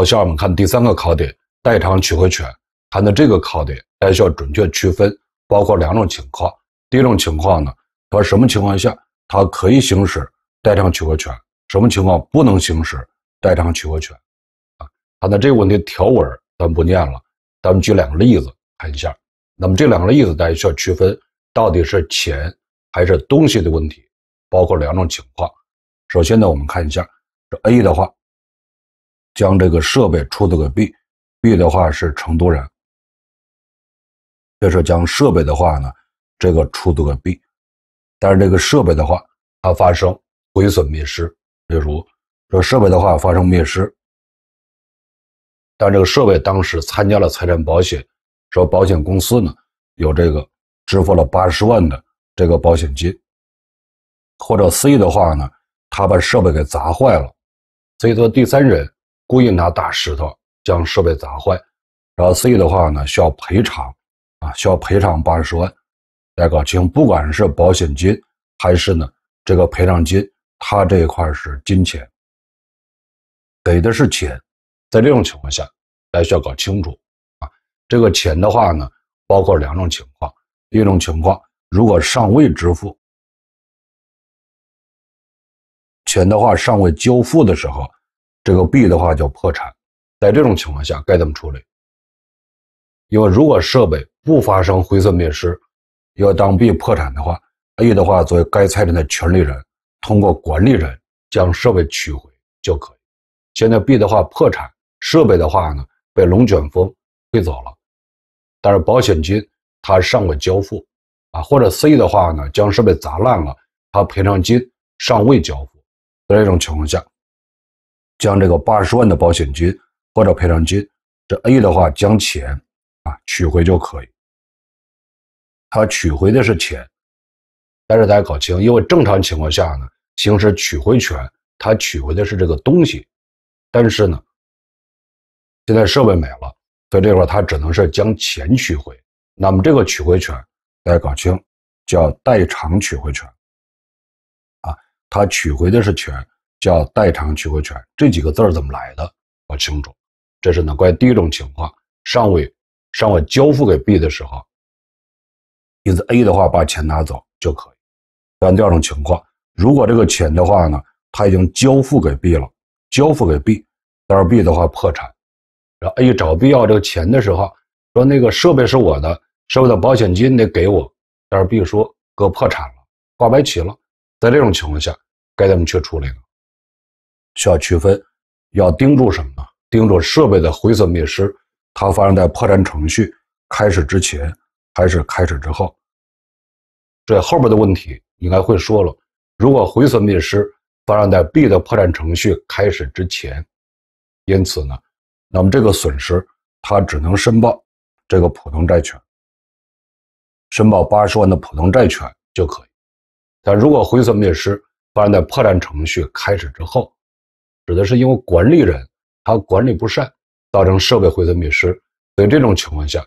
好，下面我们看第三个考点，代偿取回权。谈到这个考点，大家需要准确区分，包括两种情况。第一种情况呢，它什么情况下它可以行使代偿取回权，什么情况不能行使代偿取回权？啊，谈在这个问题条文咱们不念了，咱们举两个例子看一下。那么这两个例子大家需要区分，到底是钱还是东西的问题，包括两种情况。首先呢，我们看一下这 A 的话。将这个设备出租个 B，B 的话是成都人。就是将设备的话呢，这个出租个 B，但是这个设备的话，它发生毁损灭失，例如说设备的话发生灭失，但这个设备当时参加了财产保险，说保险公司呢有这个支付了八十万的这个保险金，或者 C 的话呢，他把设备给砸坏了，所以说第三人。故意拿大石头将设备砸坏，然后 C 的话呢需要赔偿，啊需要赔偿八十万，大家搞清，不管是保险金还是呢这个赔偿金，它这一块是金钱，给的是钱，在这种情况下，大家需要搞清楚，啊这个钱的话呢包括两种情况，一种情况如果尚未支付，钱的话尚未交付的时候。这个 B 的话叫破产，在这种情况下该怎么处理？因为如果设备不发生灰色灭失，要当 B 破产的话，A 的话作为该财产的权利人，通过管理人将设备取回就可以。现在 B 的话破产，设备的话呢被龙卷风吹走了，但是保险金它尚未交付啊，或者 C 的话呢将设备砸烂了，他赔偿金尚未交付，在这种情况下。将这个八十万的保险金或者赔偿金，这 A 的话将钱啊取回就可以。他取回的是钱，但是大家搞清，因为正常情况下呢，行使取回权，他取回的是这个东西，但是呢，现在设备没了，在这块他只能是将钱取回。那么这个取回权，大家搞清，叫代偿取回权，啊，他取回的是钱。叫代偿取回权，这几个字儿怎么来的？我清楚，这是呢。关于第一种情况，尚未尚未交付给 B 的时候，因此 A 的话把钱拿走就可以。但第二种情况，如果这个钱的话呢，他已经交付给 B 了，交付给 B，但是 B 的话破产，然后 A 找 B 要这个钱的时候，说那个设备是我的，设备的保险金得给我，但是 B 说哥破产了，挂白旗了，在这种情况下，该怎么去处理呢？需要区分，要盯住什么呢？盯住设备的灰色灭失，它发生在破产程序开始之前，还是开始之后？这后边的问题应该会说了。如果毁损灭失发生在 B 的破产程序开始之前，因此呢，那么这个损失它只能申报这个普通债权，申报八十万的普通债权就可以。但如果毁损灭失发生在破产程序开始之后，指的是因为管理人他管理不善，造成设备毁损灭失，在这种情况下，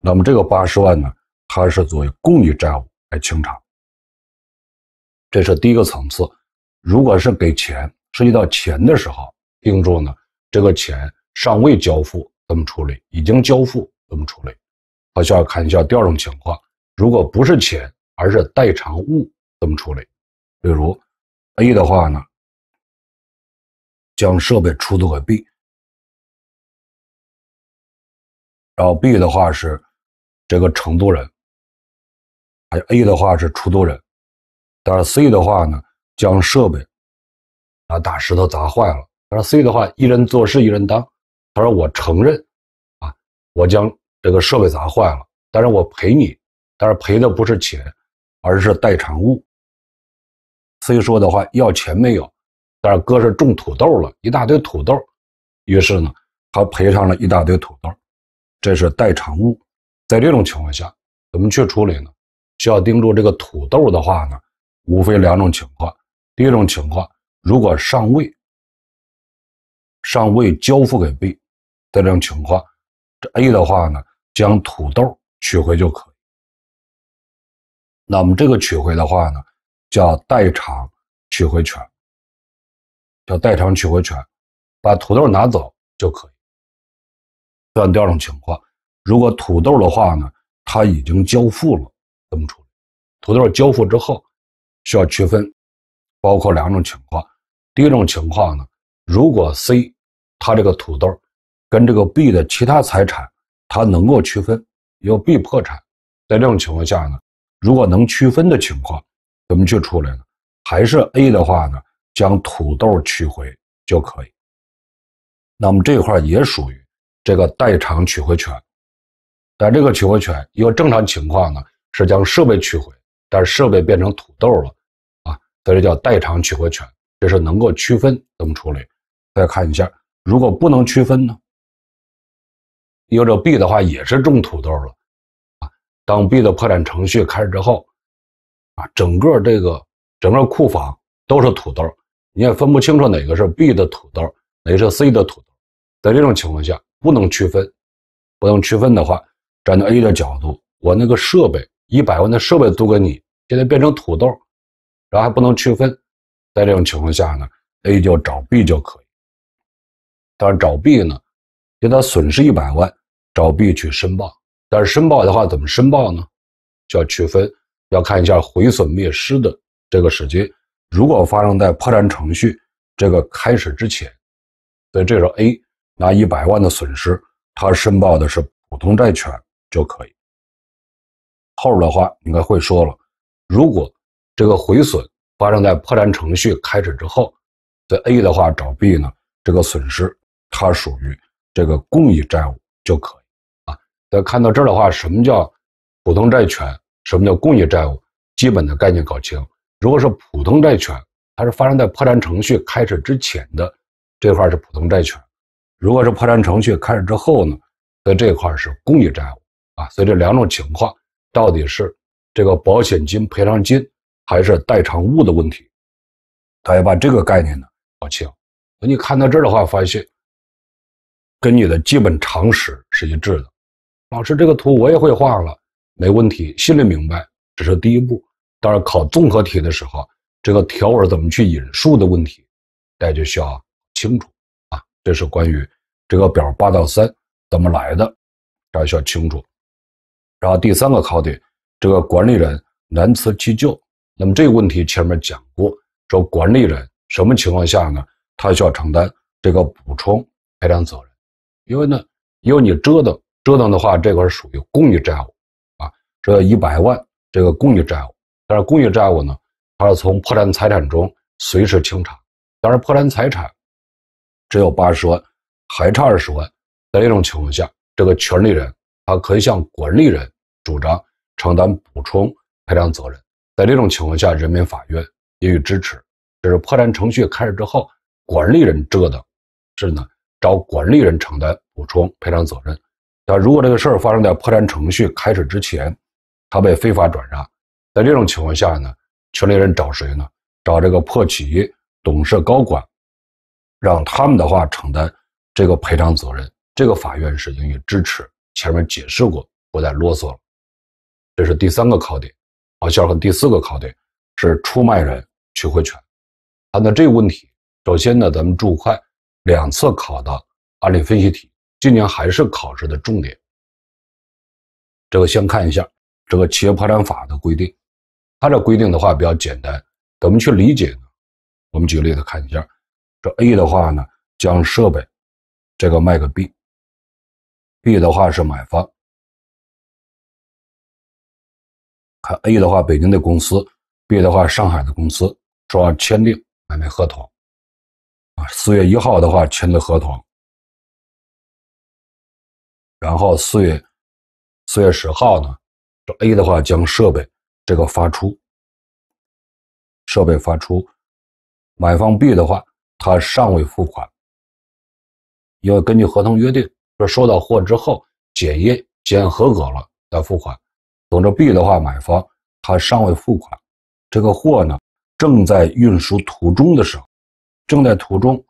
那么这个八十万呢，它是作为共益债务来清偿，这是第一个层次。如果是给钱，涉及到钱的时候，盯住呢，这个钱尚未交付怎么处理，已经交付怎么处理？好，需要看一下第二种情况，如果不是钱，而是代偿物怎么处理？比如 A 的话呢？将设备出租给 B，然后 B 的话是这个承租人，还有 A 的话是出租人，但是 C 的话呢，将设备啊打石头砸坏了。但是 C 的话，一人做事一人当，他说我承认啊，我将这个设备砸坏了，但是我赔你，但是赔的不是钱，而是代偿物。C 说的话要钱没有。但是哥是种土豆了，一大堆土豆，于是呢，他赔偿了一大堆土豆，这是代偿物。在这种情况下，怎么去处理呢？需要盯住这个土豆的话呢，无非两种情况。第一种情况，如果尚未、尚未交付给 B，这种情况，A 的话呢，将土豆取回就可以。那我们这个取回的话呢，叫代偿取回权。叫代偿取回权，把土豆拿走就可以。第二种情况，如果土豆的话呢，它已经交付了，怎么处理？土豆交付之后，需要区分，包括两种情况。第一种情况呢，如果 C 他这个土豆跟这个 B 的其他财产，它能够区分，为 B 破产，在这种情况下呢，如果能区分的情况，怎么去处理呢？还是 A 的话呢？将土豆取回就可以，那么这块也属于这个代偿取回权。但这个取回权，因为正常情况呢是将设备取回，但是设备变成土豆了啊，所以叫代偿取回权。这是能够区分怎么处理。再看一下，如果不能区分呢？因为这 B 的话也是种土豆了啊。当 B 的破产程序开始之后，啊，整个这个整个库房都是土豆。你也分不清楚哪个是 B 的土豆，哪个是 C 的土豆，在这种情况下不能区分，不能区分的话，站在 A 的角度，我那个设备一百万的设备租给你，现在变成土豆，然后还不能区分，在这种情况下呢，A 就找 B 就可以，但是找 B 呢，给他损失一百万，找 B 去申报，但是申报的话怎么申报呢？就要区分，要看一下毁损灭失的这个时间。如果发生在破产程序这个开始之前，所以这时候 A 拿一百万的损失，他申报的是普通债权就可以。后边的话应该会说了，如果这个毁损发生在破产程序开始之后，所以 A 的话找 B 呢，这个损失它属于这个共益债务就可以啊。那看到这儿的话，什么叫普通债权，什么叫共益债务，基本的概念搞清。如果是普通债权，它是发生在破产程序开始之前的，这块是普通债权；如果是破产程序开始之后呢，在这块是公益债务啊。所以这两种情况到底是这个保险金赔偿金还是代偿物的问题，大家把这个概念呢搞清。那你看到这儿的话，发现跟你的基本常识是一致的。老师，这个图我也会画了，没问题，心里明白，这是第一步。当然，考综合题的时候，这个条文怎么去引述的问题，大家就需要清楚啊。这是关于这个表八到三怎么来的，大家需要清楚。然后第三个考点，这个管理人难辞其咎。那么这个问题前面讲过，说管理人什么情况下呢？他需要承担这个补充赔偿责任，因为呢，因为你折腾折腾的话，这块属于公益债务啊，这一百万这个公益债务。但是，公益债务呢，它是从破产财产中随时清偿。但是，破产财产只有八十万，还差二十万。在这种情况下，这个权利人他可以向管理人主张承担补充赔偿责任。在这种情况下，人民法院予支持。这是破产程序开始之后，管理人个的，是呢找管理人承担补充赔偿责任。但如果这个事儿发生在破产程序开始之前，他被非法转让。在这种情况下呢，权利人找谁呢？找这个破企业董事高管，让他们的话承担这个赔偿责任。这个法院是予以支持。前面解释过，不再啰嗦了。这是第三个考点。好，下面第四个考点是出卖人取回权。那这个问题，首先呢，咱们注会两次考的案例分析题，今年还是考试的重点。这个先看一下这个企业破产法的规定。按这规定的话比较简单，怎么去理解呢？我们举个例子看一下。这 A 的话呢，将设备这个卖给 B，B 的话是买方。看 A 的话，北京的公司；B 的话，上海的公司。说签订买卖合同啊，四月一号的话签的合同。然后四月四月十号呢，这 A 的话将设备。这个发出设备发出买方 B 的话，他尚未付款，因为根据合同约定，说收到货之后检验检验合格了再付款。等着 B 的话，买方他尚未付款，这个货呢正在运输途中的时候，正在途中，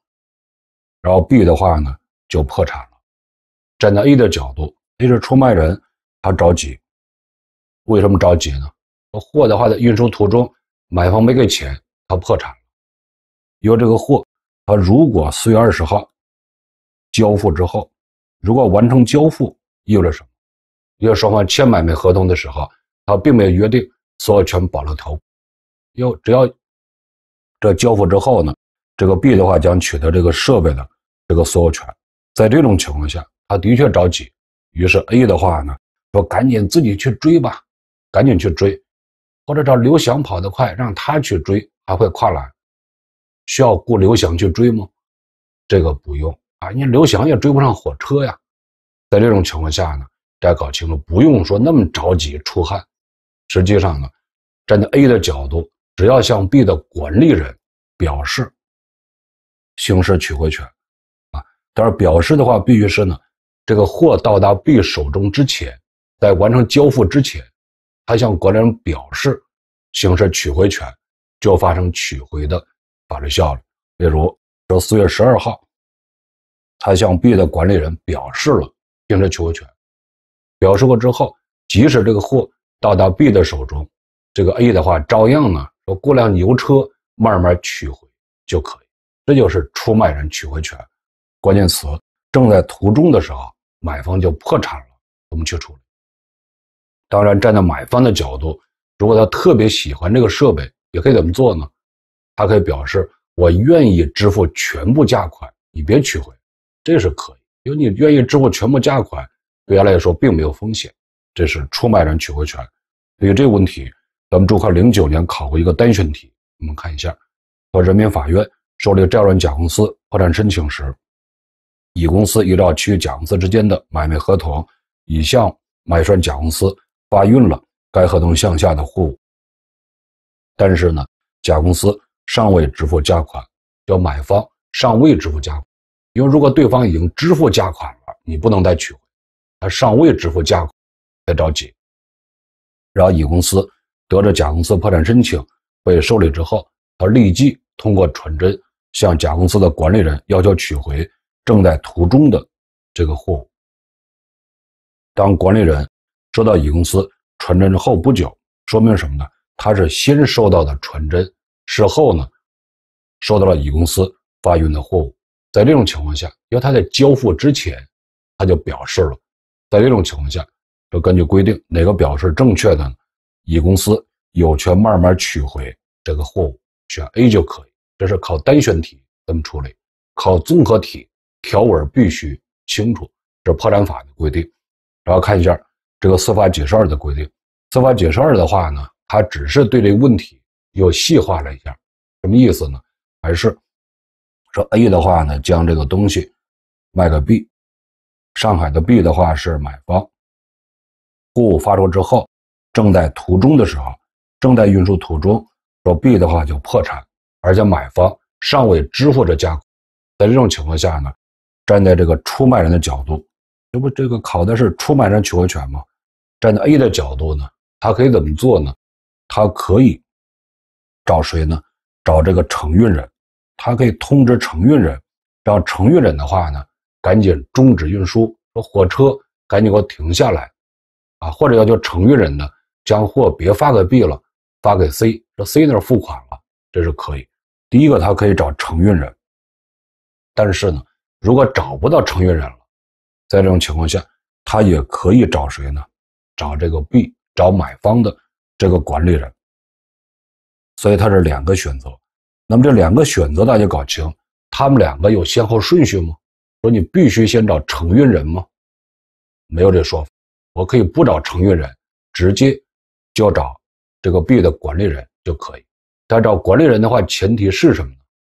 然后 B 的话呢就破产了。站在 A 的角度，A 是出卖人，他着急，为什么着急呢？货的话在运输途中，买方没给钱，他破产。了。因为这个货，他如果四月二十号交付之后，如果完成交付，意味着什么？因为双方签买卖合同的时候，他并没有约定所有权保留条款。只要这交付之后呢，这个 B 的话将取得这个设备的这个所有权。在这种情况下，他的确着急，于是 A 的话呢说赶紧自己去追吧，赶紧去追。或者找刘翔跑得快，让他去追，还会跨栏，需要雇刘翔去追吗？这个不用啊，因为刘翔也追不上火车呀。在这种情况下呢，大家搞清楚，不用说那么着急出汗。实际上呢，站在 A 的角度，只要向 B 的管理人表示行使取回权啊，但是表示的话，必须是呢，这个货到达 B 手中之前，在完成交付之前。他向管理人表示行使取回权，就发生取回的法律效力。例如，说四月十二号，他向 B 的管理人表示了行使取回权。表示过之后，即使这个货到达 B 的手中，这个 A 的话照样呢，说过辆牛车慢慢取回就可以。这就是出卖人取回权。关键词：正在途中的时候，买方就破产了，怎么去处理？当然，站在买方的角度，如果他特别喜欢这个设备，也可以怎么做呢？他可以表示我愿意支付全部价款，你别取回，这是可以，因为你愿意支付全部价款，对他来说并没有风险。这是出卖人取回权。对于这个问题，咱们注科零九年考过一个单选题，我们看一下。和人民法院受理债务人甲公司破产申请时，乙公司依照其甲公司之间的买卖合同，已向买方甲公司。发运了该合同项下的货物，但是呢，甲公司尚未支付价款，叫买方尚未支付价款，因为如果对方已经支付价款了，你不能再取回，他尚未支付价款，别着急。然后乙公司得知甲公司破产申请被受理之后，他立即通过传真向甲公司的管理人要求取回正在途中的这个货物。当管理人。收到乙公司传真之后不久，说明什么呢？他是先收到的传真，事后呢，收到了乙公司发运的货物。在这种情况下，因为他在交付之前，他就表示了。在这种情况下，就根据规定，哪个表示正确的呢？乙公司有权慢慢取回这个货物，选 A 就可以。这是考单选题怎么处理？考综合体条文必须清楚，这破产法的规定。然后看一下。这个司法解释二的规定，司法解释二的话呢，它只是对这个问题又细化了一下，什么意思呢？还是说 A 的话呢，将这个东西卖给 B，上海的 B 的话是买方，货物发出之后，正在途中的时候，正在运输途中，说 B 的话就破产，而且买方尚未支付这价格，在这种情况下呢，站在这个出卖人的角度，这不，这个考的是出卖人取货权吗？站在 A 的角度呢，他可以怎么做呢？他可以找谁呢？找这个承运人。他可以通知承运人，让承运人的话呢，赶紧终止运输，说火车赶紧给我停下来，啊，或者要求承运人呢，将货别发给 B 了，发给 C。说 C 那儿付款了，这是可以。第一个，他可以找承运人。但是呢，如果找不到承运人了。在这种情况下，他也可以找谁呢？找这个 B，找买方的这个管理人。所以他是两个选择。那么这两个选择，大家搞清，他们两个有先后顺序吗？说你必须先找承运人吗？没有这说法。我可以不找承运人，直接就找这个 B 的管理人就可以。但找管理人的话，前提是什么呢？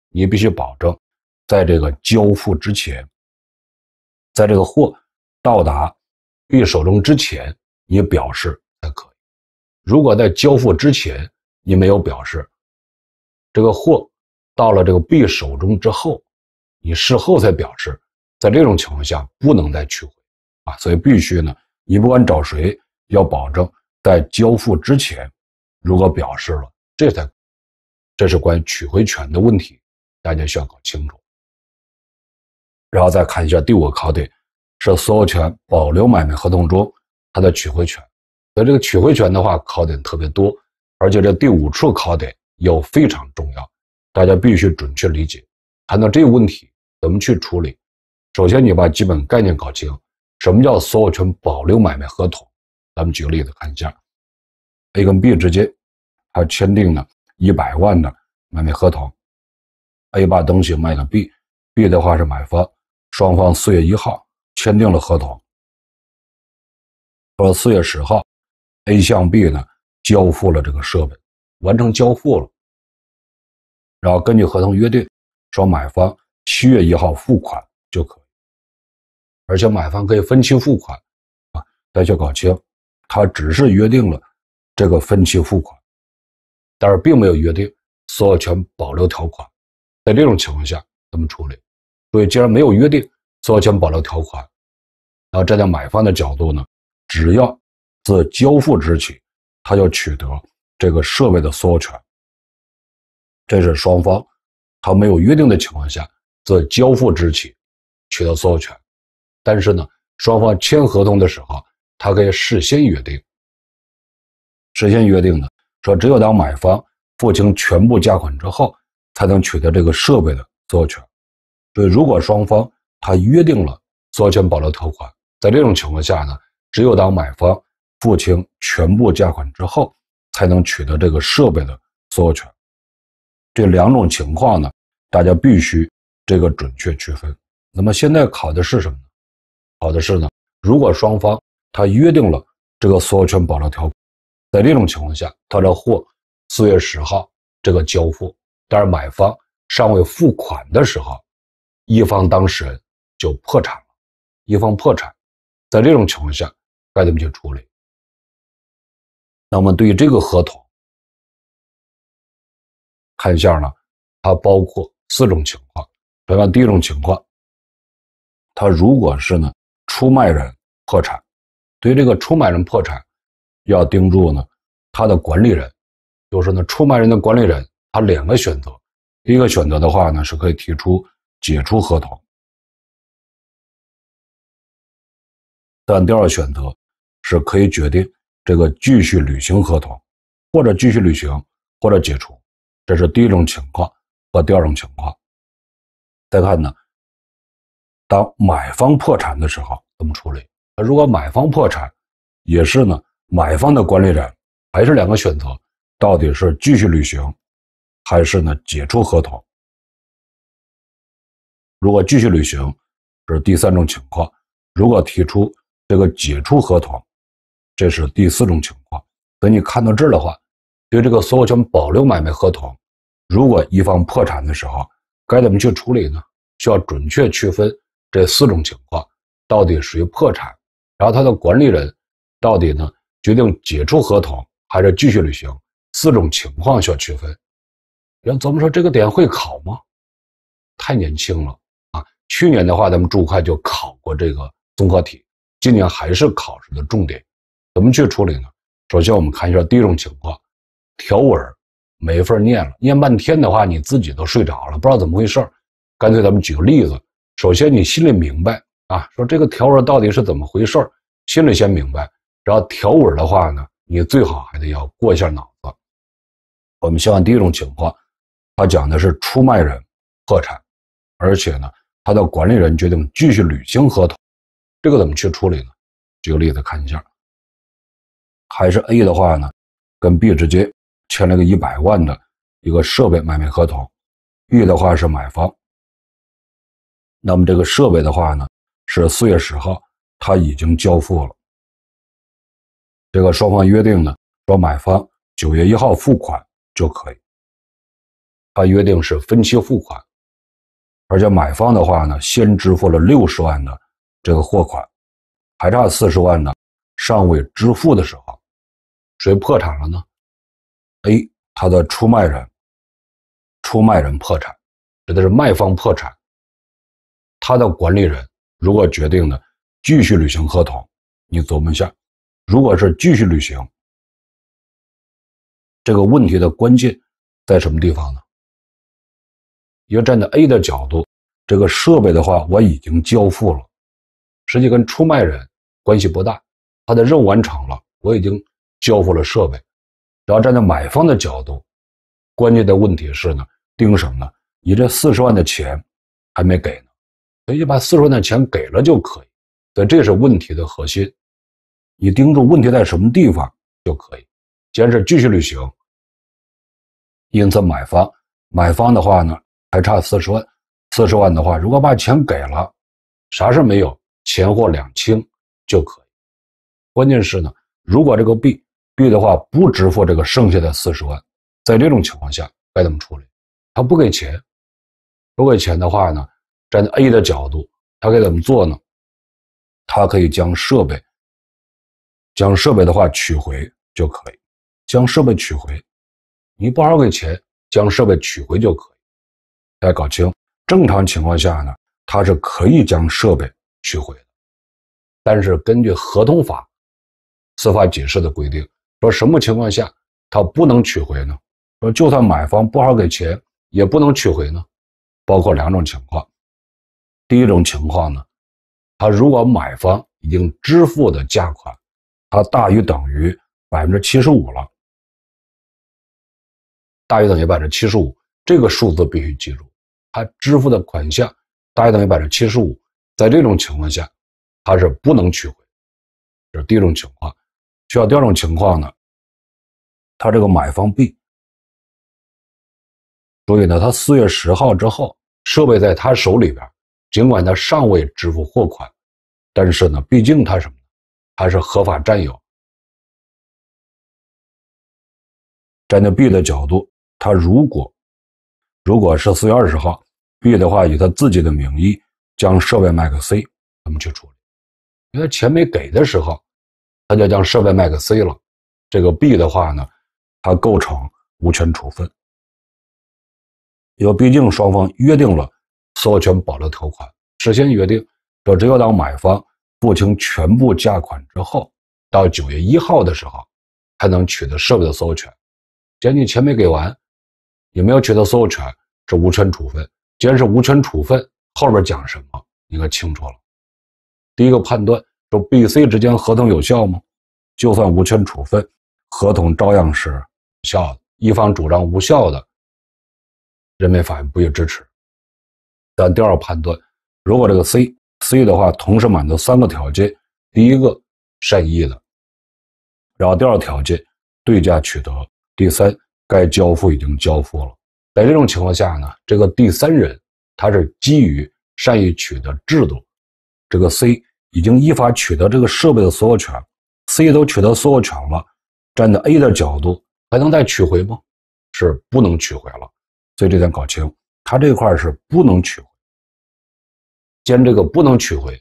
你必须保证，在这个交付之前。在这个货到达 B 手中之前，你表示才可以。如果在交付之前你没有表示，这个货到了这个 B 手中之后，你事后才表示，在这种情况下不能再取回啊。所以必须呢，你不管找谁，要保证在交付之前，如果表示了，这才这是关于取回权的问题，大家需要搞清楚。然后再看一下第五个考点是所有权保留买卖合同中它的取回权，所以这个取回权的话考点特别多，而且这第五处考点又非常重要，大家必须准确理解。谈到这个问题怎么去处理，首先你把基本概念搞清，什么叫所有权保留买卖合同？咱们举个例子看一下，A 跟 B 之间他签订了一百万的买卖合同，A 把东西卖了 B，B 的话是买方。双方四月一号签订了合同，到四月十号，A 向 B 呢交付了这个设备，完成交付了。然后根据合同约定，说买方七月一号付款就可，以，而且买方可以分期付款啊。但要搞清，他只是约定了这个分期付款，但是并没有约定所有权保留条款。在这种情况下怎么处理？所以，既然没有约定所有权保留条款，那站在买方的角度呢，只要自交付之起，他就取得这个设备的所有权。这是双方他没有约定的情况下，自交付之起取得所有权。但是呢，双方签合同的时候，他可以事先约定，事先约定呢，说只有当买方付清全部价款之后，才能取得这个设备的所有权。所以，如果双方他约定了所有权保留条款，在这种情况下呢，只有当买方付清全部价款之后，才能取得这个设备的所有权。这两种情况呢，大家必须这个准确区分。那么现在考的是什么呢？考的是呢，如果双方他约定了这个所有权保留条款，在这种情况下，他的货四月十号这个交付，但是买方尚未付款的时候。一方当事人就破产了，一方破产，在这种情况下该怎么去处理？那么对于这个合同看一下呢，它包括四种情况。首先，第一种情况，他如果是呢出卖人破产，对于这个出卖人破产，要盯住呢他的管理人，就是呢出卖人的管理人，他两个选择，第一个选择的话呢是可以提出。解除合同，但第二选择是可以决定这个继续履行合同，或者继续履行，或者解除，这是第一种情况和第二种情况。再看呢，当买方破产的时候怎么处理？如果买方破产，也是呢，买方的管理人还是两个选择，到底是继续履行，还是呢解除合同？如果继续履行，这是第三种情况；如果提出这个解除合同，这是第四种情况。等你看到这儿的话，对这个所有权保留买卖合同，如果一方破产的时候，该怎么去处理呢？需要准确区分这四种情况，到底谁破产，然后他的管理人到底呢决定解除合同还是继续履行？四种情况需要区分。人怎琢磨说这个点会考吗？太年轻了。去年的话，咱们注会就考过这个综合体，今年还是考试的重点，怎么去处理呢？首先我们看一下第一种情况，条文，没法念了念半天的话，你自己都睡着了，不知道怎么回事干脆咱们举个例子，首先你心里明白啊，说这个条文到底是怎么回事心里先明白。然后条文的话呢，你最好还得要过一下脑子。我们先看第一种情况，他讲的是出卖人破产，而且呢。他的管理人决定继续履行合同，这个怎么去处理呢？举个例子看一下。还是 A 的话呢，跟 B 之间签了个一百万的一个设备买卖合同，B 的话是买方。那么这个设备的话呢，是四月十号他已经交付了。这个双方约定呢，说买方九月一号付款就可以。他约定是分期付款。而且买方的话呢，先支付了六十万的这个货款，还差四十万呢，尚未支付的时候，谁破产了呢？A，他的出卖人，出卖人破产，指的是卖方破产。他的管理人如果决定呢，继续履行合同，你琢磨一下，如果是继续履行，这个问题的关键在什么地方呢？要站在 A 的角度，这个设备的话我已经交付了，实际跟出卖人关系不大，他的任务完成了，我已经交付了设备。然后站在买方的角度，关键的问题是呢，盯什么呢？你这四十万的钱还没给呢，所以把四十万的钱给了就可以。但这是问题的核心，你盯住问题在什么地方就可以，坚持继续履行。因此，买方买方的话呢？还差四十万，四十万的话，如果把钱给了，啥事没有，钱货两清，就可以。关键是呢，如果这个 B B 的话不支付这个剩下的四十万，在这种情况下该怎么处理？他不给钱，不给钱的话呢，站在 A 的角度，他该怎么做呢？他可以将设备，将设备的话取回就可以，将设备取回，你不好给钱，将设备取回就可以。要搞清，正常情况下呢，他是可以将设备取回的。但是根据合同法司法解释的规定，说什么情况下他不能取回呢？说就算买方不好给钱，也不能取回呢？包括两种情况。第一种情况呢，他如果买方已经支付的价款，他大于等于百分之七十五了，大于等于百分之七十五。这个数字必须记住，他支付的款项大于等于百分之七十五，在这种情况下，他是不能取回，这是第一种情况。需要第二种情况呢？他这个买方 B，所以呢，他四月十号之后设备在他手里边，尽管他尚未支付货款，但是呢，毕竟他什么，还是合法占有。站在 B 的角度，他如果。如果是四月二十号，B 的话以他自己的名义将设备卖给 C，怎么去处理？因为钱没给的时候，他就将设备卖给 C 了。这个 B 的话呢，他构成无权处分，因为毕竟双方约定了所有权保留条款，事先约定说只有当买方付清全部价款之后，到九月一号的时候才能取得设备的所有权。既然你钱没给完，也没有取得所有权，是无权处分。既然是无权处分，后边讲什么应该清楚了。第一个判断，说 B、C 之间合同有效吗？就算无权处分，合同照样是有效的。一方主张无效的，人民法院不予支持。但第二个判断，如果这个 C、C 的话，同时满足三个条件：第一个，善意的；然后第二条件，对价取得；第三。该交付已经交付了，在这种情况下呢，这个第三人他是基于善意取得制度，这个 C 已经依法取得这个设备的所有权，C 都取得所有权了，站在 A 的角度还能再取回吗？是不能取回了，所以这点搞清，他这块是不能取回。既然这个不能取回，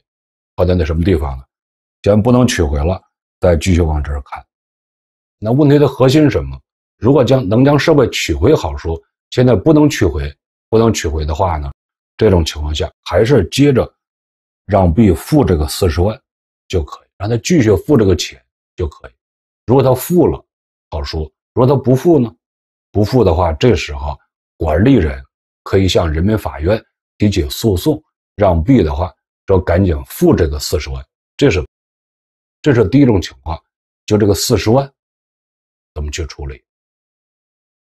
发生在什么地方呢？既然不能取回了，再继续往这儿看，那问题的核心是什么？如果将能将设备取回好说，现在不能取回，不能取回的话呢？这种情况下，还是接着让 B 付这个四十万就可以，让他继续付这个钱就可以。如果他付了，好说；如果他不付呢？不付的话，这时候管理人可以向人民法院提起诉讼，让 B 的话说赶紧付这个四十万。这是，这是第一种情况，就这个四十万怎么去处理？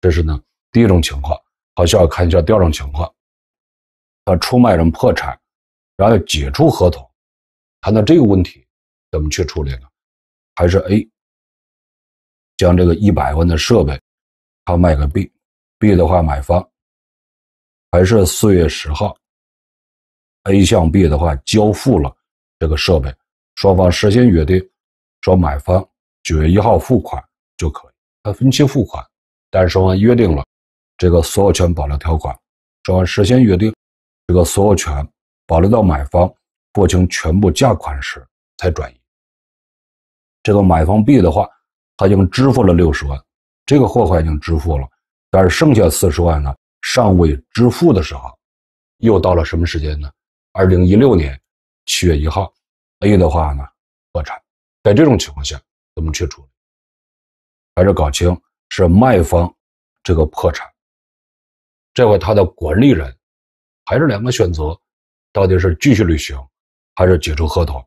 这是呢，第一种情况，好，需要看一下第二种情况，他出卖人破产，然后要解除合同，到这个问题怎么去处理呢？还是 A 将这个一百万的设备，他卖给 B，B 的话买方，还是四月十号，A 向 B 的话交付了这个设备，双方事先约定，说买方九月一号付款就可以，他分期付款。但是双方约定了这个所有权保留条款，双方事先约定这个所有权保留到买方付清全部价款时才转移。这个买方 B 的话，他已经支付了六十万，这个货款已经支付了，但是剩下四十万呢，尚未支付的时候，又到了什么时间呢？二零一六年七月一号，A 的话呢破产。在这种情况下，怎么去处理？还是搞清。是卖方，这个破产。这回他的管理人还是两个选择，到底是继续履行，还是解除合同？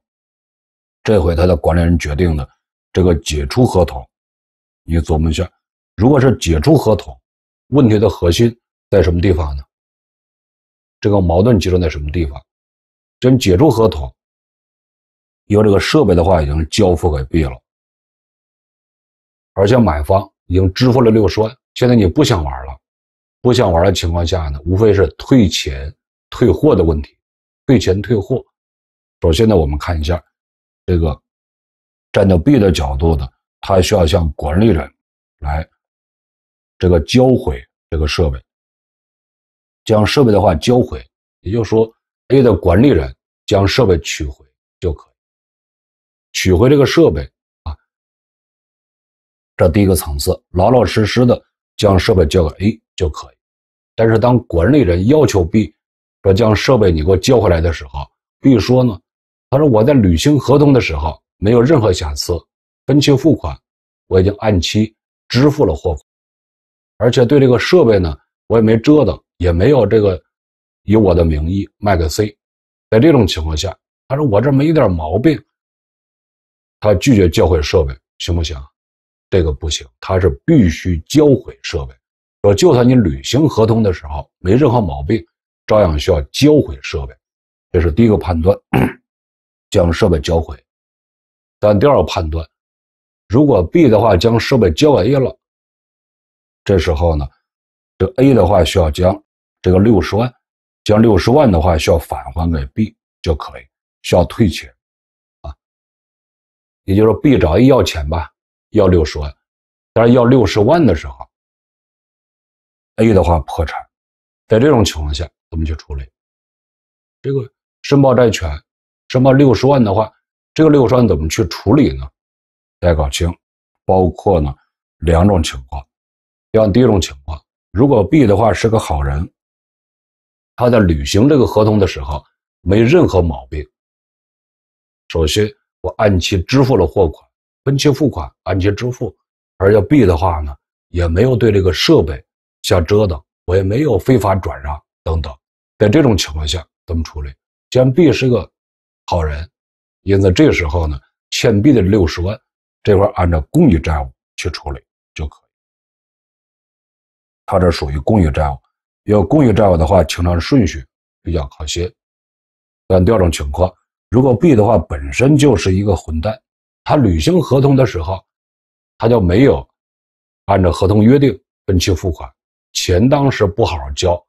这回他的管理人决定的，这个解除合同。你琢磨一下，如果是解除合同，问题的核心在什么地方呢？这个矛盾集中在什么地方？这解除合同，因为这个设备的话已经交付给 B 了，而且买方。已经支付了六十万，现在你不想玩了，不想玩的情况下呢，无非是退钱、退货的问题。退钱、退货。首先呢，我们看一下这个站到 B 的角度的，他需要向管理人来这个交回这个设备。将设备的话交回，也就是说 A 的管理人将设备取回就可。以，取回这个设备。这第一个层次，老老实实的将设备交给 A 就可以。但是当管理人要求 B 说将设备你给我交回来的时候，B 说呢，他说我在履行合同的时候没有任何瑕疵，分期付款我已经按期支付了货款，而且对这个设备呢我也没折腾，也没有这个以我的名义卖给 C。在这种情况下，他说我这没一点毛病，他拒绝交回设备，行不行？这个不行，他是必须交回设备。说，就算你履行合同的时候没任何毛病，照样需要交回设备。这是第一个判断，将设备交回。但第二个判断，如果 B 的话将设备交给 A 了，这时候呢，这 A 的话需要将这个六十万，将六十万的话需要返还给 B 就可以，需要退钱啊。也就是说，B 找 A 要钱吧。要六十万，但是要六十万的时候，A 的话破产，在这种情况下怎么去处理？这个申报债权，申报六十万的话，这个六十万怎么去处理呢？大家搞清，包括呢两种情况。像第一种情况，如果 B 的话是个好人，他在履行这个合同的时候没任何毛病。首先，我按期支付了货款。分期付款、按揭支付，而要 B 的话呢，也没有对这个设备瞎折腾，我也没有非法转让等等。在这种情况下怎么处理？既然 B 是个好人，因此这时候呢，欠 B 的六十万这块按照公益债务去处理就可以。他这属于公益债务，有公益债务的话，清偿顺序比较靠些。但第二种情况，如果 B 的话本身就是一个混蛋。他履行合同的时候，他就没有按照合同约定分期付款，钱当时不好好交，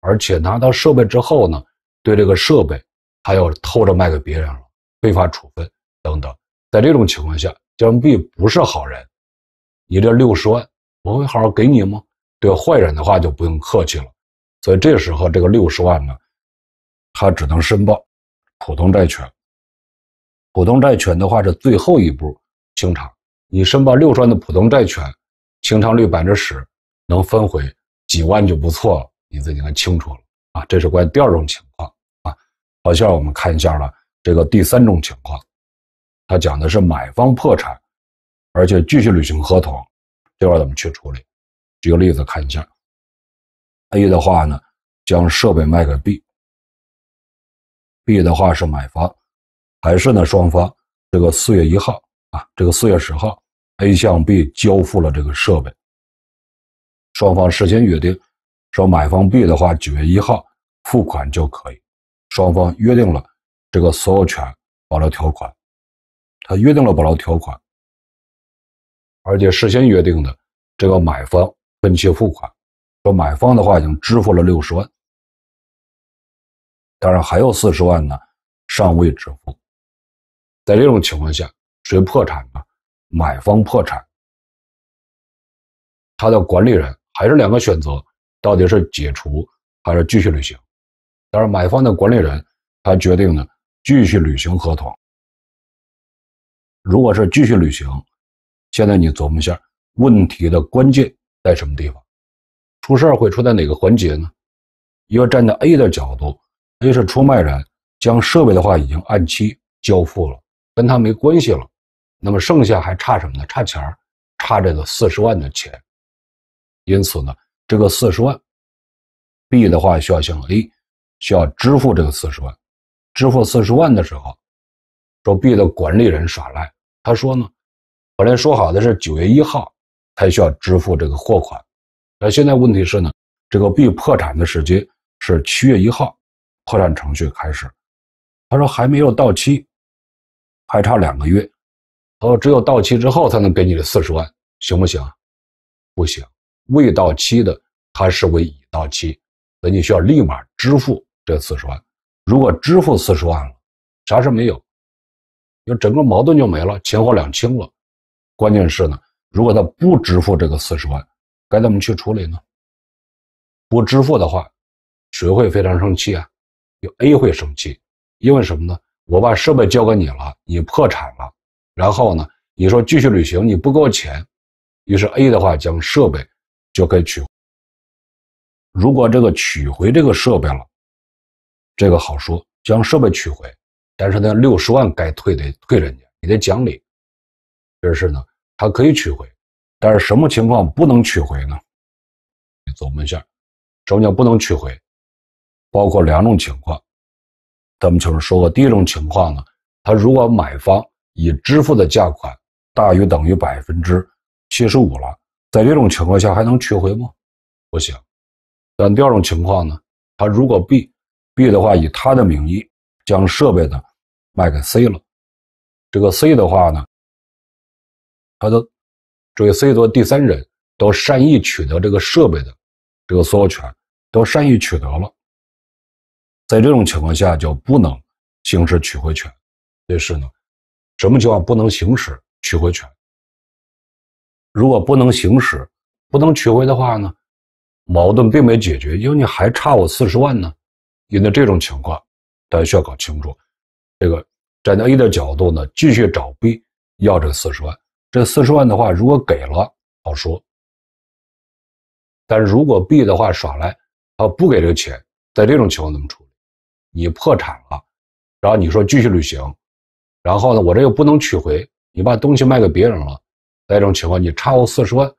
而且拿到设备之后呢，对这个设备他又偷着卖给别人了，非法处分等等。在这种情况下，江碧不是好人，你这六十万我会好好给你吗？对坏人的话就不用客气了。所以这时候这个六十万呢，他只能申报普通债权。普通债权的话，是最后一步清偿。你申报六万的普通债权，清偿率百分之十，能分回几万就不错了。你自己看清楚了啊。这是关于第二种情况啊。好，现在我们看一下了这个第三种情况，它讲的是买方破产，而且继续履行合同，这块怎么去处理？举个例子看一下。A 的话呢，将设备卖给 B，B 的话是买方。还是呢？双方这个四月一号啊，这个四月十号，A 向 B 交付了这个设备。双方事先约定，说买方 B 的话，九月一号付款就可以。双方约定了这个所有权保留条款，他约定了保留条款，而且事先约定的这个买方分期付款。说买方的话已经支付了六十万，当然还有四十万呢，尚未支付。在这种情况下，谁破产呢？买方破产，他的管理人还是两个选择，到底是解除还是继续履行？但是买方的管理人他决定呢继续履行合同。如果是继续履行，现在你琢磨一下，问题的关键在什么地方？出事会出在哪个环节呢？为站在 A 的角度，A 是出卖人，将设备的话已经按期交付了。跟他没关系了，那么剩下还差什么呢？差钱差这个四十万的钱。因此呢，这个四十万，B 的话需要向 A，需要支付这个四十万。支付四十万的时候，说 B 的管理人耍赖，他说呢，本来说好的是九月一号才需要支付这个货款，那现在问题是呢，这个 B 破产的时间是七月一号，破产程序开始，他说还没有到期。还差两个月，他说：“只有到期之后才能给你这四十万，行不行？”“不行，未到期的还为已到期，所以你需要立马支付这四十万。如果支付四十万了，啥事没有，就整个矛盾就没了，前后两清了。关键是呢，如果他不支付这个四十万，该怎么去处理呢？不支付的话，谁会非常生气啊？有 A 会生气，因为什么呢？”我把设备交给你了，你破产了，然后呢？你说继续履行你不给我钱，于是 A 的话将设备就可以取。如果这个取回这个设备了，这个好说，将设备取回。但是呢，六十万该退得退人家，你得讲理。这是呢，他可以取回，但是什么情况不能取回呢？你琢磨一下，什么叫不能取回？包括两种情况。咱们前面说，过，第一种情况呢，他如果买方已支付的价款大于等于百分之七十五了，在这种情况下还能取回吗？不行。但第二种情况呢，他如果 B、B 的话，以他的名义将设备呢卖给 C 了，这个 C 的话呢，他的这个 C 做第三人都善意取得这个设备的这个所有权，都善意取得了。在这种情况下，就不能行使取回权。这是呢，什么情况不能行使取回权？如果不能行使、不能取回的话呢，矛盾并没解决，因为你还差我四十万呢。因为这种情况，大家需要搞清楚。这个站在 A 的角度呢，继续找 B 要这四十万。这四十万的话，如果给了好说，但是如果 B 的话耍赖，啊不给这个钱，在这种情况怎么处？你破产了，然后你说继续履行，然后呢，我这又不能取回，你把东西卖给别人了，那一种情况，你差我四十万，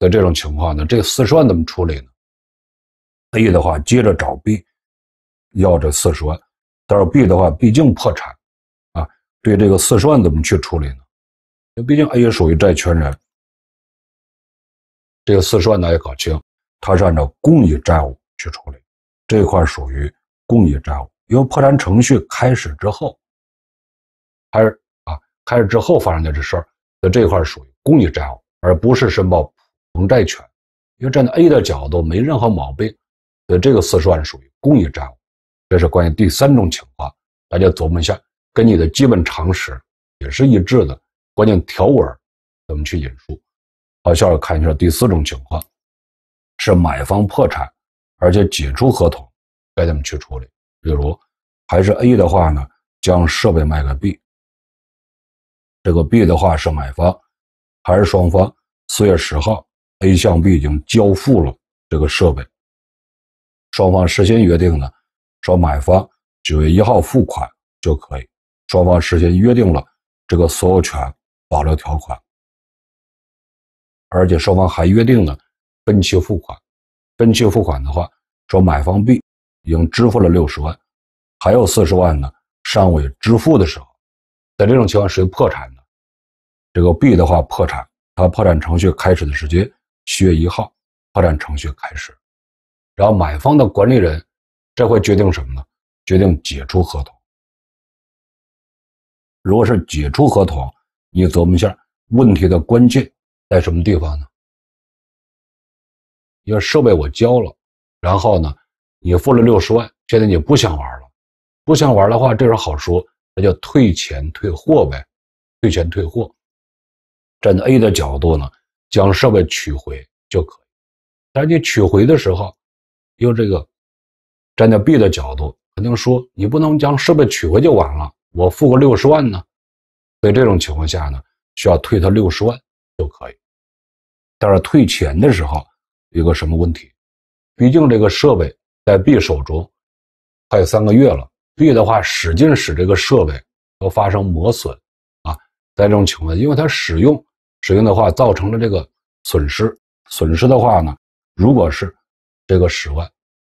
的这种情况呢，这个四十万怎么处理呢？A 的话接着找 B 要这四十万，但是 B 的话毕竟破产啊，对这个四十万怎么去处理呢？因为毕竟 A 也属于债权人，这个四十万大家搞清，它是按照公益债务去处理，这块属于。公益债务，因为破产程序开始之后，开始啊开始之后发生的这事儿，在这一块属于公益债务，而不是申报普通债权，因为站在 A 的角度没任何毛病，所以这个四十万属于公益债务。这是关于第三种情况，大家琢磨一下，跟你的基本常识也是一致的。关键条文怎么去引述？好，下面看一下第四种情况，是买方破产，而且解除合同。该怎么去处理？比如，还是 A 的话呢，将设备卖给 B。这个 B 的话是买方，还是双方四月十号 A 向 B 已经交付了这个设备，双方事先约定呢，说买方九月一号付款就可以。双方事先约定了这个所有权保留条款，而且双方还约定了分期付款。分期付款的话，说买方 B。已经支付了六十万，还有四十万呢，尚未支付的时候，在这种情况谁破产呢？这个 B 的话破产，它破产程序开始的时间七月一号，破产程序开始，然后买方的管理人这会决定什么呢？决定解除合同。如果是解除合同，你琢磨一下，问题的关键在什么地方呢？因为设备我交了，然后呢？你付了六十万，现在你不想玩了，不想玩的话，这候好说，那就退钱退货呗，退钱退货。站在 A 的角度呢，将设备取回就可以。但是你取回的时候，用这个站在 B 的角度，肯定说你不能将设备取回就完了，我付个六十万呢。所以这种情况下呢，需要退他六十万就可以。但是退钱的时候，有个什么问题？毕竟这个设备。在 B 手中，快有三个月了。B 的话，使劲使这个设备都发生磨损，啊，在这种情况，因为它使用，使用的话造成了这个损失，损失的话呢，如果是这个十万，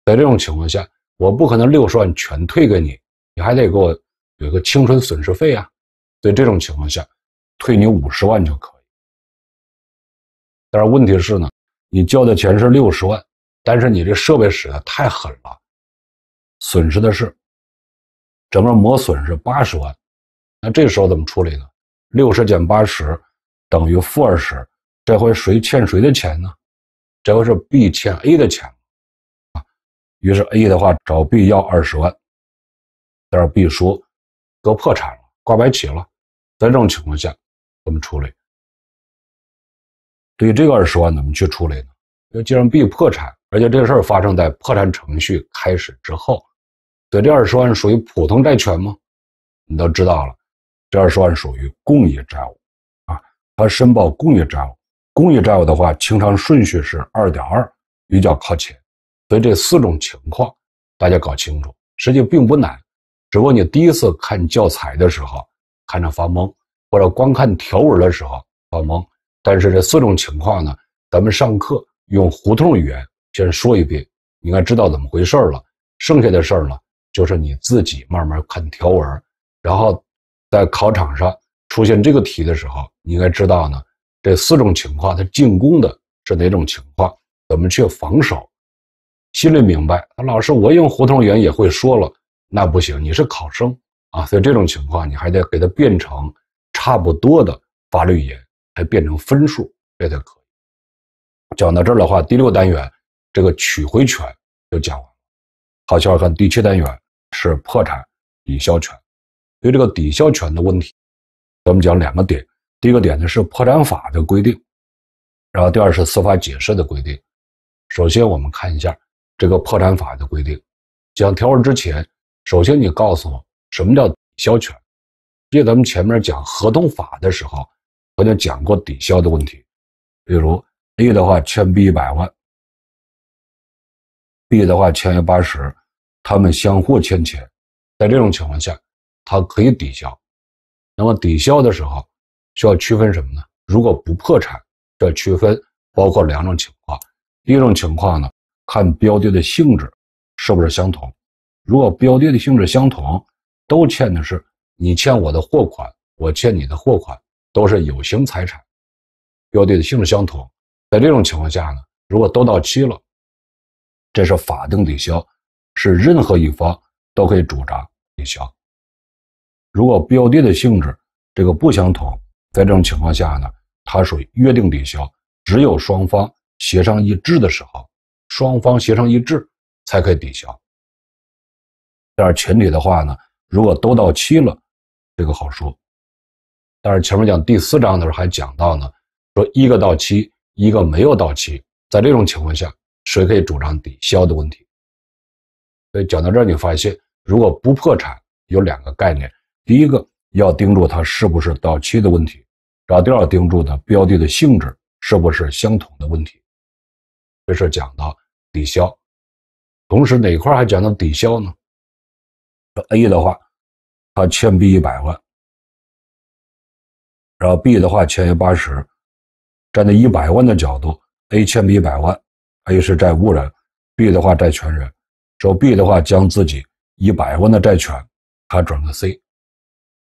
在这种情况下，我不可能六十万全退给你，你还得给我有一个青春损失费啊。所以这种情况下，退你五十万就可以。但是问题是呢，你交的钱是六十万。但是你这设备使的太狠了，损失的是，整个磨损是八十万，那这时候怎么处理呢？六十减八十，等于负二十，这回谁欠谁的钱呢？这回是 B 欠 A 的钱，啊，于是 A 的话找 B 要二十万，但是 B 说，都破产了，挂牌起了，在这种情况下，怎么处理？对于这个二十万怎么去处理呢？因为既然 B 破产。而且这个事儿发生在破产程序开始之后，所以这二十万属于普通债权吗？你都知道了，这二十万属于共业债务，啊，他申报公业债务，公业债务的话，清偿顺序是二点二，比较靠前。所以这四种情况，大家搞清楚，实际并不难，只不过你第一次看教材的时候看着发懵，或者光看条文的时候发懵。但是这四种情况呢，咱们上课用胡同语言。先说一遍，你应该知道怎么回事了。剩下的事儿呢，就是你自己慢慢看条文，然后在考场上出现这个题的时候，你应该知道呢这四种情况，他进攻的是哪种情况，怎么去防守，心里明白。老师，我用胡同语言也会说了，那不行，你是考生啊，所以这种情况你还得给他变成差不多的法律语言，来变成分数，这才可以。讲到这儿的话，第六单元。这个取回权就讲完，了。好，小下来看第七单元是破产抵销权。对这个抵销权的问题，咱们讲两个点。第一个点呢是破产法的规定，然后第二是司法解释的规定。首先我们看一下这个破产法的规定。讲条文之前，首先你告诉我什么叫抵消权？因为咱们前面讲合同法的时候，好像讲过抵销的问题，比如 A 的话欠 B 一百万。B 的话签约八十，他们相互欠钱，在这种情况下，它可以抵消。那么抵消的时候，需要区分什么呢？如果不破产，要区分包括两种情况。第一种情况呢，看标的的性质是不是相同。如果标的的性质相同，都欠的是你欠我的货款，我欠你的货款，都是有形财产。标的的性质相同，在这种情况下呢，如果都到期了。这是法定抵消，是任何一方都可以主张抵消。如果标的的性质这个不相同，在这种情况下呢，它属于约定抵消，只有双方协商一致的时候，双方协商一致才可以抵消。但是群里的话呢，如果都到期了，这个好说。但是前面讲第四章的时候还讲到呢，说一个到期，一个没有到期，在这种情况下。谁可以主张抵消的问题？所以讲到这儿，你发现如果不破产，有两个概念：第一个要盯住它是不是到期的问题；然后第二盯住的标的的性质是不是相同的问题。这是讲到抵消。同时哪块还讲到抵消呢？说 A 的话，他欠 B 一百万，然后 B 的话欠 A 八十。站在一百万的角度，A 欠 B 一百万。A 是债务人，B 的话债权人，说 B 的话将自己一百万的债权，他转给 C，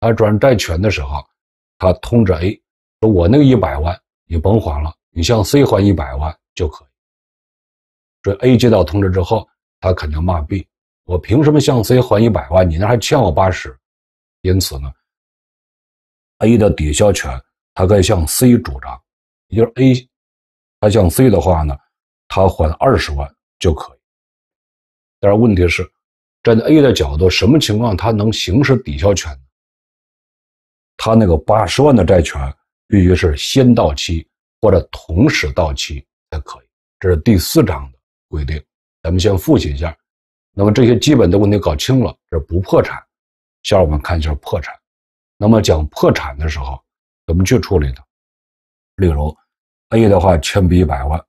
他转债权的时候，他通知 A，说我那个一百万你甭还了，你向 C 还一百万就可以。这 A 接到通知之后，他肯定骂 B，我凭什么向 C 还一百万？你那还欠我八十。因此呢，A 的抵销权，他可以向 C 主张，就是 A，他向 C 的话呢。他还二十万就可以，但是问题是，站在 A 的角度，什么情况他能行使抵销权？呢？他那个八十万的债权必须是先到期或者同时到期才可以。这是第四章的规定，咱们先复习一下。那么这些基本的问题搞清了，这不破产。下面我们看一下破产。那么讲破产的时候，怎么去处理呢？例如，A 的话欠 B 一百万。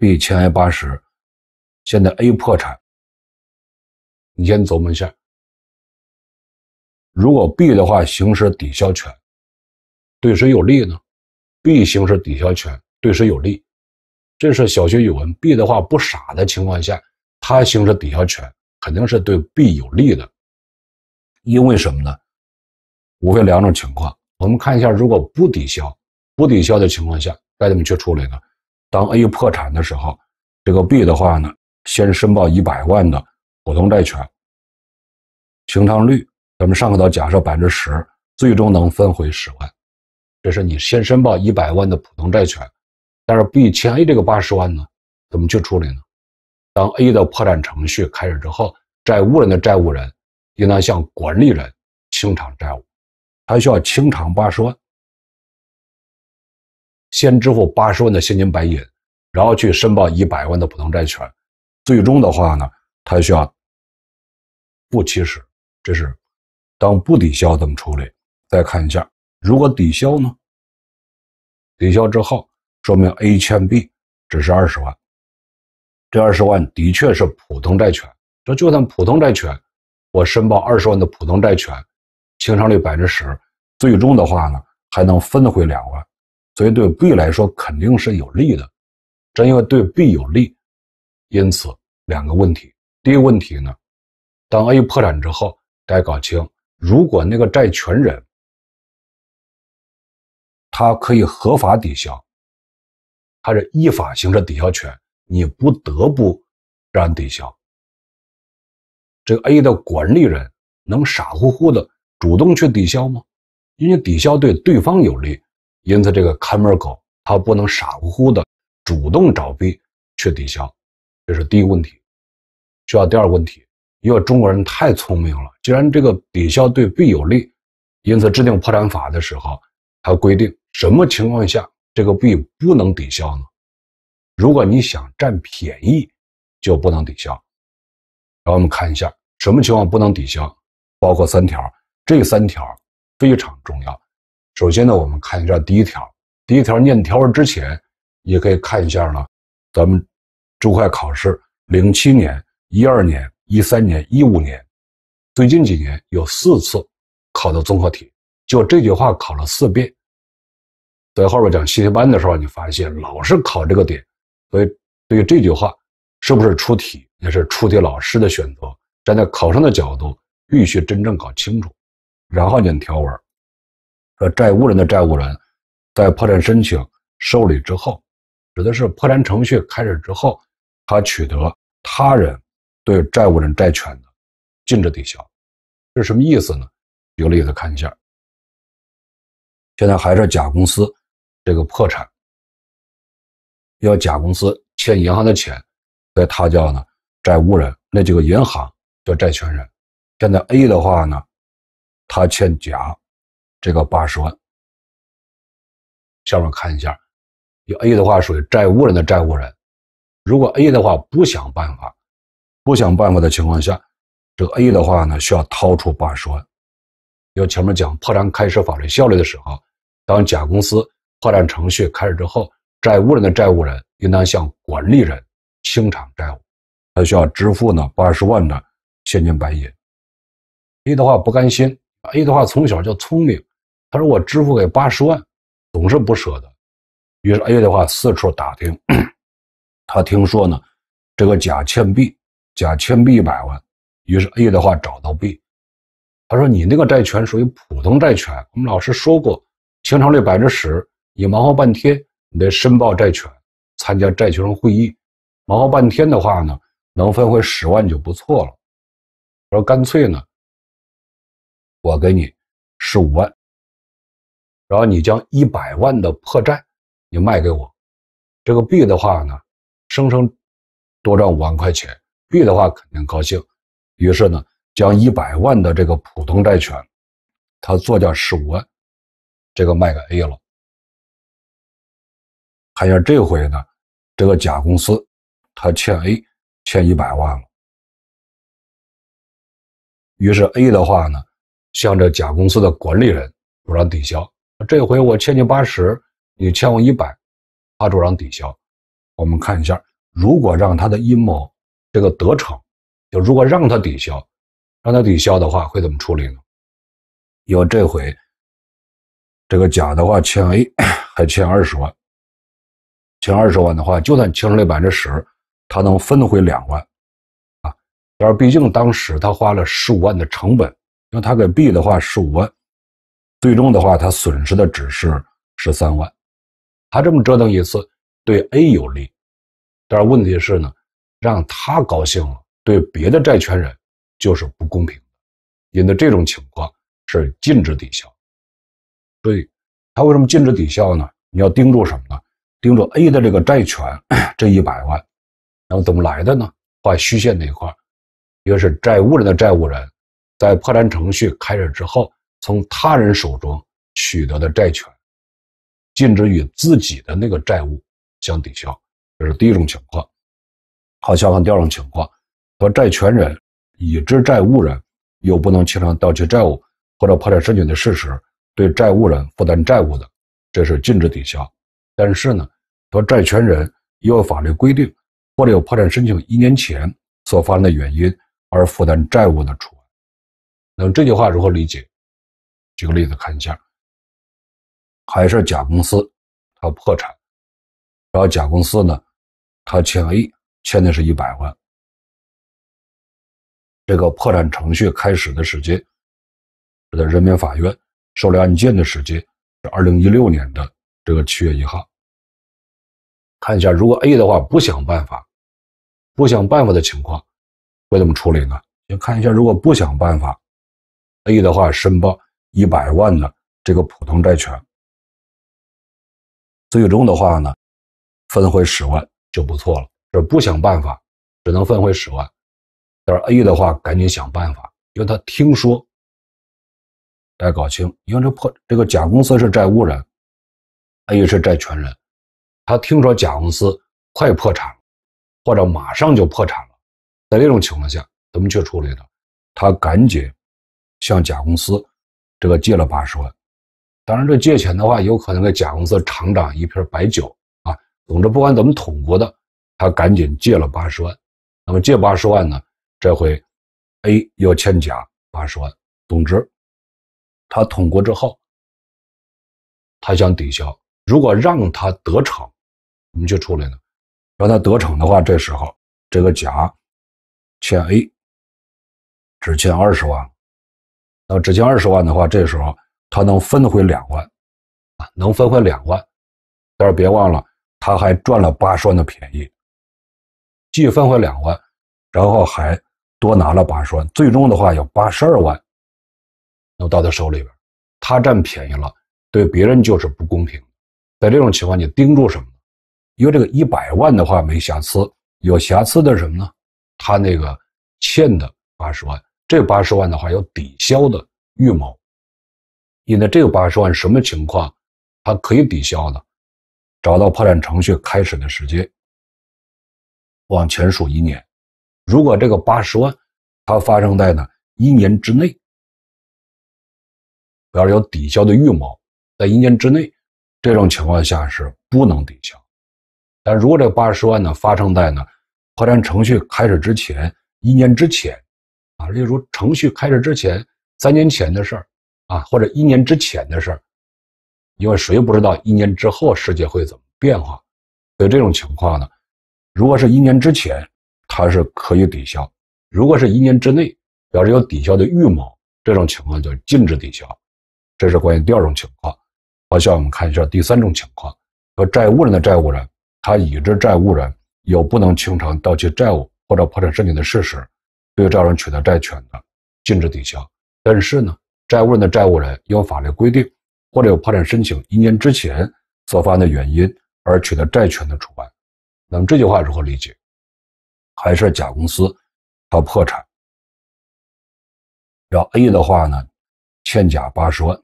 B 欠 A 八十，现在 A 破产，你先琢磨一下。如果 B 的话行使抵消权，对谁有利呢？B 行使抵消权对谁有利？这是小学语文。B 的话不傻的情况下，他行使抵消权肯定是对 B 有利的。因为什么呢？无非两种情况。我们看一下，如果不抵消，不抵消的情况下该怎么去处理呢？当 A 破产的时候，这个 B 的话呢，先申报一百万的普通债权，清偿率咱们上课到假设百分之十，最终能分回十万。这是你先申报一百万的普通债权，但是 B 欠 A 这个八十万呢，怎么去处理呢？当 A 的破产程序开始之后，债务人的债务人应当向管理人清偿债务，他需要清偿八十万。先支付八十万的现金白银，然后去申报一百万的普通债权，最终的话呢，它需要不歧视，这是当不抵消怎么处理？再看一下，如果抵消呢？抵消之后，说明 A 欠 B 只是二十万，这二十万的确是普通债权。这就算普通债权，我申报二十万的普通债权，清偿率百分之十，最终的话呢，还能分回两万。所以对 B 来说肯定是有利的，正因为对 B 有利，因此两个问题。第一个问题呢，当 A 破产之后，大家搞清，如果那个债权人，他可以合法抵消，他是依法行使抵消权，你不得不让抵消。这个 A 的管理人能傻乎乎的主动去抵消吗？因为抵消对对方有利。因此，这个看门狗它不能傻乎乎的主动找币去抵消，这是第一个问题。需要第二个问题，因为中国人太聪明了。既然这个抵消对币有利，因此制定破产法的时候，它规定什么情况下这个币不能抵消呢？如果你想占便宜，就不能抵消。让我们看一下什么情况不能抵消，包括三条，这三条非常重要。首先呢，我们看一下第一条。第一条念条文之前，也可以看一下呢，咱们注会考试零七年、一二年、一三年、一五年，最近几年有四次考的综合题，就这句话考了四遍。在后边讲习题班的时候，你发现老是考这个点，所以对于这句话是不是出题，也是出题老师的选择。站在考生的角度，必须真正搞清楚，然后念条文。说债务人的债务人在破产申请受理之后，指的是破产程序开始之后，他取得他人对债务人债权的禁止抵消，这什么意思呢？举个例子看一下。现在还是甲公司这个破产，要甲公司欠银行的钱，所以他叫呢债务人，那几个银行叫债权人。现在 A 的话呢，他欠甲。这个八十万，下面看一下，有 A 的话属于债务人的债务人，如果 A 的话不想办法，不想办法的情况下，这个 A 的话呢需要掏出八十万。有前面讲破产开始法律效力的时候，当甲公司破产程序开始之后，债务人的债务人应当向管理人清偿债务，他需要支付呢八十万的现金白银。A 的话不甘心，A 的话从小就聪明。他说：“我支付给八十万，总是不舍得。”于是 A 的话四处打听，他听说呢，这个甲欠 B，甲欠 B 一百万。于是 A 的话找到 B，他说：“你那个债权属于普通债权，我们老师说过，清偿率百分之十。你忙活半天，你得申报债权，参加债权人会议。忙活半天的话呢，能分回十万就不错了。说干脆呢，我给你十五万。”然后你将一百万的破债，你卖给我，这个 B 的话呢，生生多赚五万块钱。B 的话肯定高兴，于是呢，将一百万的这个普通债权，他作价十五万，这个卖给 A 了。看一下这回呢，这个甲公司，他欠 A 欠一百万了。于是 A 的话呢，向这甲公司的管理人主张抵消。这回我欠你八十，你欠我一百，他主张抵消。我们看一下，如果让他的阴谋这个得逞，就如果让他抵消，让他抵消的话，会怎么处理呢？有这回，这个甲的话欠 A 还欠二十万，欠二十万的话，就算清了百分之十，他能分回两万啊。但是毕竟当时他花了十五万的成本，为他给 B 的话十五万。最终的话，他损失的只是十三万。他这么折腾一次，对 A 有利，但是问题是呢，让他高兴了，对别的债权人就是不公平。的，因为这种情况是禁止抵所对，他为什么禁止抵消呢？你要盯住什么呢？盯住 A 的这个债权这一百万，然后怎么来的呢？画虚线那一块，一个是债务人的债务人，在破产程序开始之后。从他人手中取得的债权，禁止与自己的那个债务相抵消，这是第一种情况。好，下看第二种情况：，说债权人已知债务人又不能清偿到期债务，或者破产申请的事实，对债务人负担债务的，这是禁止抵消。但是呢，说债权人有法律规定，或者有破产申请一年前所发生的原因而负担债务的除外。那么这句话如何理解？举个例子看一下，还是甲公司，他破产，然后甲公司呢，他欠 A 欠的是一百万。这个破产程序开始的时间，是在人民法院受理案件的时间是二零一六年的这个七月一号。看一下，如果 A 的话不想办法，不想办法的情况会怎么处理呢？先看一下，如果不想办法，A 的话申报。一百万的这个普通债权，最终的话呢，分回十万就不错了。这不想办法，只能分回十万。但是 A 的话，赶紧想办法，因为他听说，大家搞清，因为这破这个甲公司是债务人，A 是债权人，他听说甲公司快破产，了，或者马上就破产了，在这种情况下，怎么去处理的？他赶紧向甲公司。这个借了八十万，当然这借钱的话，有可能给甲公司厂长一瓶白酒啊。总之，不管怎么捅咕的，他赶紧借了八十万。那么借八十万呢？这回 A 要欠甲八十万，总之他捅过之后，他想抵消。如果让他得逞，怎么就出来呢？让他得逞的话，这时候这个甲欠 A 只欠二十万。那么只交二十万的话，这时候他能分回两万，啊，能分回两万，但是别忘了他还赚了八十万的便宜，既分回两万，然后还多拿了八十万，最终的话有八十二万，那到他手里边，他占便宜了，对别人就是不公平。在这种情况你盯住什么？因为这个一百万的话没瑕疵，有瑕疵的是什么呢？他那个欠的八十万。这八十万的话有抵消的预谋，因为这个八十万什么情况，它可以抵消呢？找到破产程序开始的时间，往前数一年，如果这个八十万它发生在呢一年之内，要是有抵消的预谋，在一年之内，这种情况下是不能抵消，但如果这个八十万呢发生在呢破产程序开始之前一年之前。啊，例如程序开始之前三年前的事儿，啊，或者一年之前的事儿，因为谁不知道一年之后世界会怎么变化，所以这种情况呢，如果是一年之前，它是可以抵消；如果是一年之内，要是有抵消的预谋，这种情况就禁止抵消。这是关于第二种情况。好，下我们看一下第三种情况：和债务人的债务人，他已知债务人有不能清偿到期债务或者破产申请的事实。对债务人取得债权的，禁止抵消。但是呢，债务人的债务人有法律规定，或者有破产申请一年之前，所发生的原因而取得债权的除外。那么这句话如何理解？还是甲公司，要破产。然后 A 的话呢，欠甲八十万。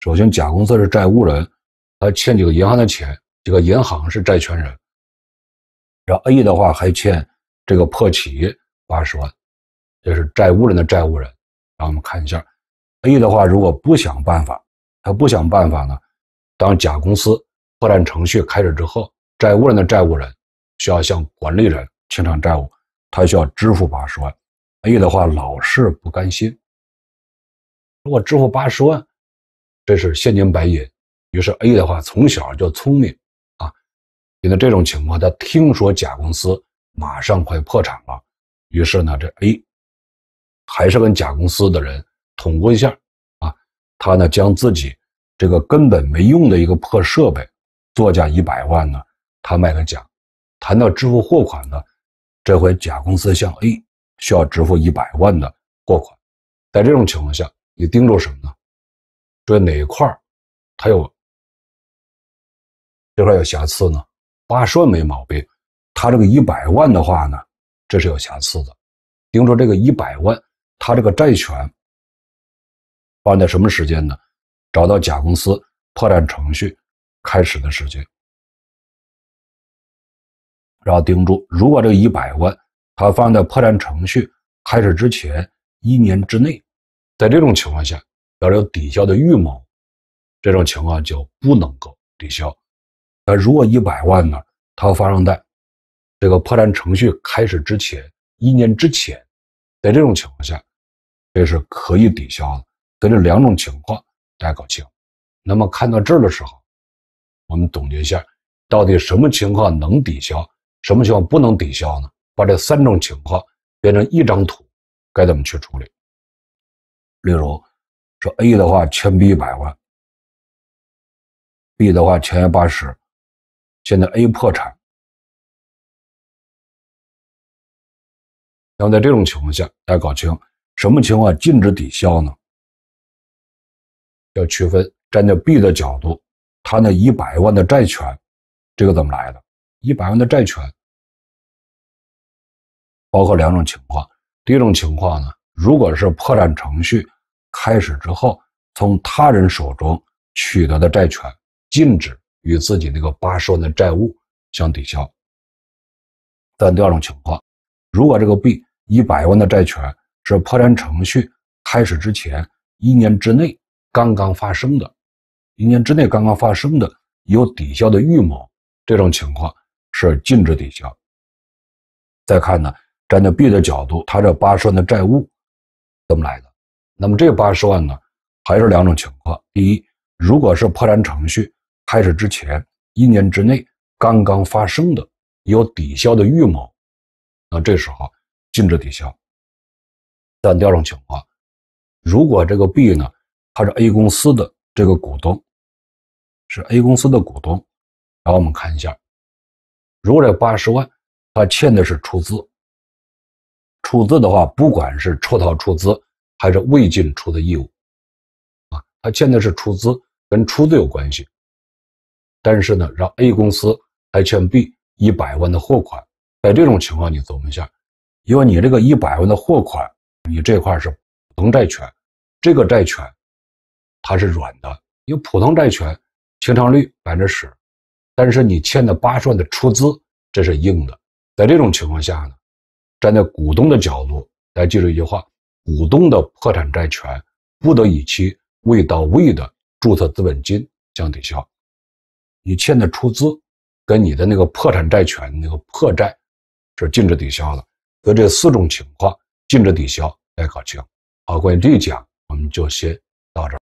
首先，甲公司是债务人，他欠几个银行的钱，这个银行是债权人。然后 A 的话还欠这个破企业。八十万，这是债务人的债务人。让我们看一下，A 的话如果不想办法，他不想办法呢？当甲公司破产程序开始之后，债务人的债务人需要向管理人清偿债务，他需要支付八十万。A 的话老是不甘心，如果支付八十万，这是现金白银。于是 A 的话从小就聪明啊，因为这种情况，他听说甲公司马上快破产了。于是呢，这 A 还是跟甲公司的人捅过一下，啊，他呢将自己这个根本没用的一个破设备，作价一百万呢，他卖给甲。谈到支付货款呢，这回甲公司向 A 需要支付一百万的货款，在这种情况下，你盯住什么呢？说哪一块他它有这块有瑕疵呢？八十万没毛病，他这个一百万的话呢？这是有瑕疵的。盯住这个一百万，他这个债权放在什么时间呢？找到甲公司破产程序开始的时间，然后盯住，如果这个一百万他放在破产程序开始之前一年之内，在这种情况下，要有抵消的预谋，这种情况就不能够抵消。那如果一百万呢，它发生在这个破产程序开始之前一年之前，在这种情况下，这是可以抵消的。跟这两种情况，大家搞清。那么看到这儿的时候，我们总结一下，到底什么情况能抵消，什么情况不能抵消呢？把这三种情况变成一张图，该怎么去处理？例如，说 A 的话欠 B 一百万，B 的话欠 A 八十，现在 A 破产。那么在这种情况下，大家搞清什么情况禁止抵消呢？要区分站在 B 的角度，他那一百万的债权，这个怎么来的？一百万的债权包括两种情况：第一种情况呢，如果是破产程序开始之后从他人手中取得的债权，禁止与自己那个八十万的债务相抵消；但第二种情况，如果这个 B 一百万的债权是破产程序开始之前一年之内刚刚发生的，一年之内刚刚发生的有抵消的预谋，这种情况是禁止抵消。再看呢，站在 B 的角度，他这八十万的债务怎么来的？那么这八十万呢，还是两种情况：第一，如果是破产程序开始之前一年之内刚刚发生的有抵消的预谋，那这时候。禁止抵消。但第二种情况，如果这个 B 呢，他是 A 公司的这个股东，是 A 公司的股东，然后我们看一下，如果这八十万，他欠的是出资，出资的话，不管是抽逃出资还是未尽出资义务，啊，他欠的是出资，跟出资有关系，但是呢，让 A 公司还欠 B 一百万的货款，在这种情况你琢磨一下。因为你这个一百万的货款，你这块是普通债权，这个债权它是软的，因为普通债权清偿率百分之十，但是你欠的八十万的出资，这是硬的。在这种情况下呢，站在股东的角度，大家记住一句话：股东的破产债权不得以其未到位的注册资本金相抵消。你欠的出资跟你的那个破产债权那个破债是禁止抵消的。和这四种情况，禁止抵消，来搞清。好，关于这一讲，我们就先到这儿。